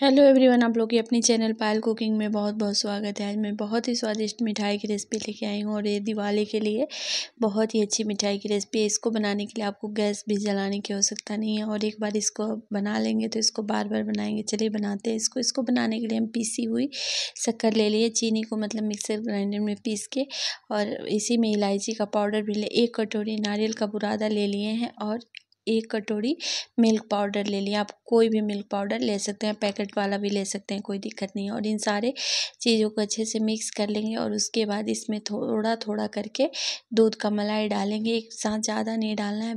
hello everyone आप लोग की अपनी चैनल पायल कुकिंग में बहुत बहुत स्वागत है आज मैं बहुत ही स्वादिष्ट मिठाई की रेसिपी लेके आई हूँ और ये दिवाली के लिए बहुत ही अच्छी मिठाई की रेसिपी है इसको बनाने के लिए आपको गैस भी जलाने की आवश्यकता नहीं है और एक बार इसको बना लेंगे तो इसको बार बार बनाएंगे चलिए बनाते हैं इसको इसको बनाने के लिए हम पीसी हुई शक्कर ले लिए चीनी को मतलब मिक्सर ग्राइंडर में पीस के और इसी में इलायची का पाउडर भी ले एक कटोरी नारियल का बुरादा ले लिए हैं और एक कटोरी मिल्क पाउडर ले लिया आप कोई भी मिल्क पाउडर ले सकते हैं पैकेट वाला भी ले सकते हैं कोई दिक्कत नहीं है और इन सारे चीज़ों को अच्छे से मिक्स कर लेंगे और उसके बाद इसमें थोड़ा थोड़ा करके दूध का मलाई डालेंगे एक साथ ज़्यादा नहीं डालना है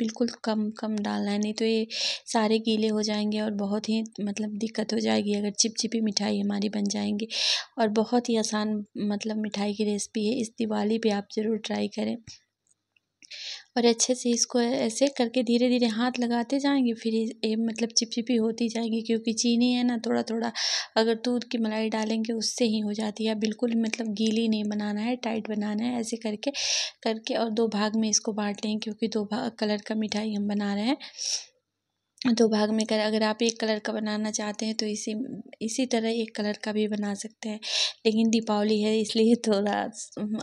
बिल्कुल कम कम डालना है नहीं तो ये सारे गीले हो जाएंगे और बहुत ही मतलब दिक्कत हो जाएगी अगर चिपचिपी मिठाई हमारी बन जाएंगी और बहुत ही आसान मतलब मिठाई की रेसिपी है इस दिवाली पर आप ज़रूर ट्राई करें और अच्छे से इसको ऐसे करके धीरे धीरे हाथ लगाते जाएँगे फिर ये मतलब चिपचिपी होती जाएगी क्योंकि चीनी है ना थोड़ा थोड़ा अगर दूध की मलाई डालेंगे उससे ही हो जाती है बिल्कुल मतलब गीली नहीं बनाना है टाइट बनाना है ऐसे करके करके और दो भाग में इसको बांट लें क्योंकि दो भाग कलर का मिठाई हम बना रहे हैं दो भाग में अगर आप एक कलर का बनाना चाहते हैं तो इसी इसी तरह एक कलर का भी बना सकते हैं लेकिन दीपावली है इसलिए थोड़ा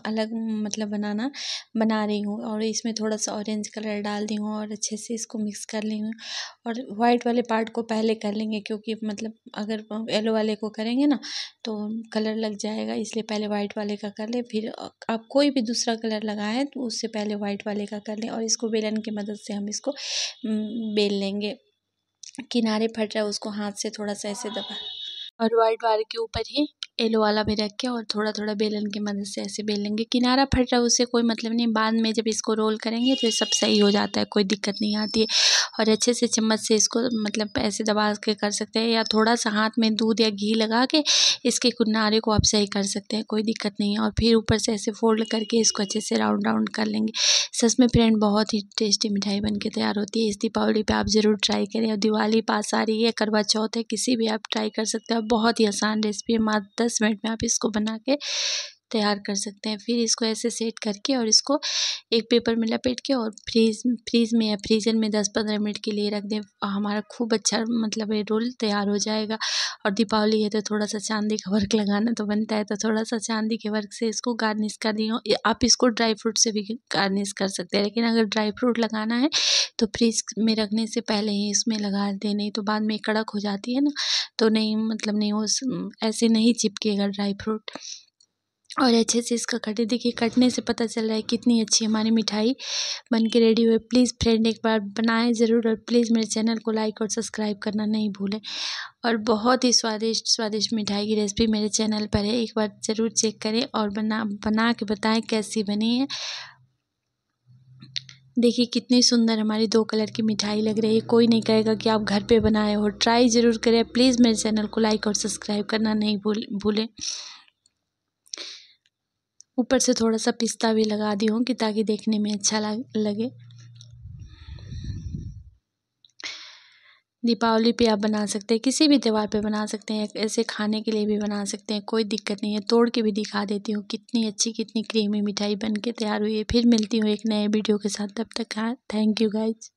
अलग मतलब बनाना बना रही हूँ और इसमें थोड़ा सा ऑरेंज कलर डाल दी हूँ और अच्छे से इसको मिक्स कर ली हूँ और वाइट वाले पार्ट को पहले कर लेंगे क्योंकि मतलब अगर येलो वाले को करेंगे ना तो कलर लग जाएगा इसलिए पहले वाइट वाले का कर लें फिर आप कोई भी दूसरा कलर लगाएं तो उससे पहले वाइट वाले का कर लें और इसको बेलन की मदद से हम इसको बेल लेंगे किनारे फट रहा है उसको हाथ से थोड़ा सा ऐसे दबा और वर्ड वार के ऊपर ही एलो वाला भी रख के और थोड़ा थोड़ा बेलन की मदद से ऐसे बेलेंगे किनारा फट रहा है उससे कोई मतलब नहीं बाद में जब इसको रोल करेंगे तो ये सब सही हो जाता है कोई दिक्कत नहीं आती है और अच्छे से चम्मच से इसको मतलब ऐसे दबा के कर सकते हैं या थोड़ा सा हाथ में दूध या घी लगा के इसके किनारे को आप सही कर सकते हैं कोई दिक्कत नहीं है और फिर ऊपर से ऐसे फोल्ड करके इसको अच्छे से राउंड राउंड कर लेंगे सच में फ्रेंड बहुत ही टेस्टी मिठाई बन के तैयार होती है इस दीपावली पर आप ज़रूर ट्राई करें और दिवाली पास आ रही है करवा चौथ है किसी भी आप ट्राई कर सकते हो बहुत ही आसान रेसिपी है मात्र दस मिनट में आप इसको बना के तैयार कर सकते हैं फिर इसको ऐसे सेट करके और इसको एक पेपर में लपेट के और फ्रीज़ फ्रीज़ में या फ्रीज़र में दस पंद्रह मिनट के लिए रख दें हमारा खूब अच्छा मतलब ये रोल तैयार हो जाएगा और दीपावली है तो थोड़ा सा चांदी का वर्क लगाना तो बनता है तो थोड़ा सा चांदी के वर्क से इसको गार्निश कर दी आप इसको ड्राई फ्रूट से भी गार्निश कर सकते हैं लेकिन अगर ड्राई फ्रूट लगाना है तो फ्रीज में रखने से पहले ही इसमें लगा दें नहीं तो बाद में कड़क हो जाती है ना तो नहीं मतलब नहीं हो ऐसे नहीं चिपकेगा ड्राई फ्रूट और अच्छे से इसका कटे देखिए कटने से पता चल रहा है कितनी अच्छी हमारी मिठाई बन के रेडी हुई प्लीज़ फ्रेंड एक बार बनाएं ज़रूर और प्लीज़ मेरे चैनल को लाइक और सब्सक्राइब करना नहीं भूलें और बहुत ही स्वादिष्ट स्वादिष्ट मिठाई की रेसिपी मेरे चैनल पर है एक बार ज़रूर चेक करें और बना बना के बताएँ कैसी बनी है देखिए कितनी सुंदर हमारी दो कलर की मिठाई लग रही है कोई नहीं कहेगा कि आप घर पर बनाए हो ट्राई ज़रूर करें प्लीज़ मेरे चैनल को लाइक और सब्सक्राइब करना नहीं भूल भूलें ऊपर से थोड़ा सा पिस्ता भी लगा दी हूँ कि ताकि देखने में अच्छा लगे दीपावली पे आप बना सकते हैं किसी भी त्यौहार पे बना सकते हैं ऐसे खाने के लिए भी बना सकते हैं कोई दिक्कत नहीं है तोड़ के भी दिखा देती हूँ कितनी अच्छी कितनी क्रीमी मिठाई बन के तैयार हुई है फिर मिलती हूँ एक नए वीडियो के साथ तब तक हाँ थैंक यू गाइज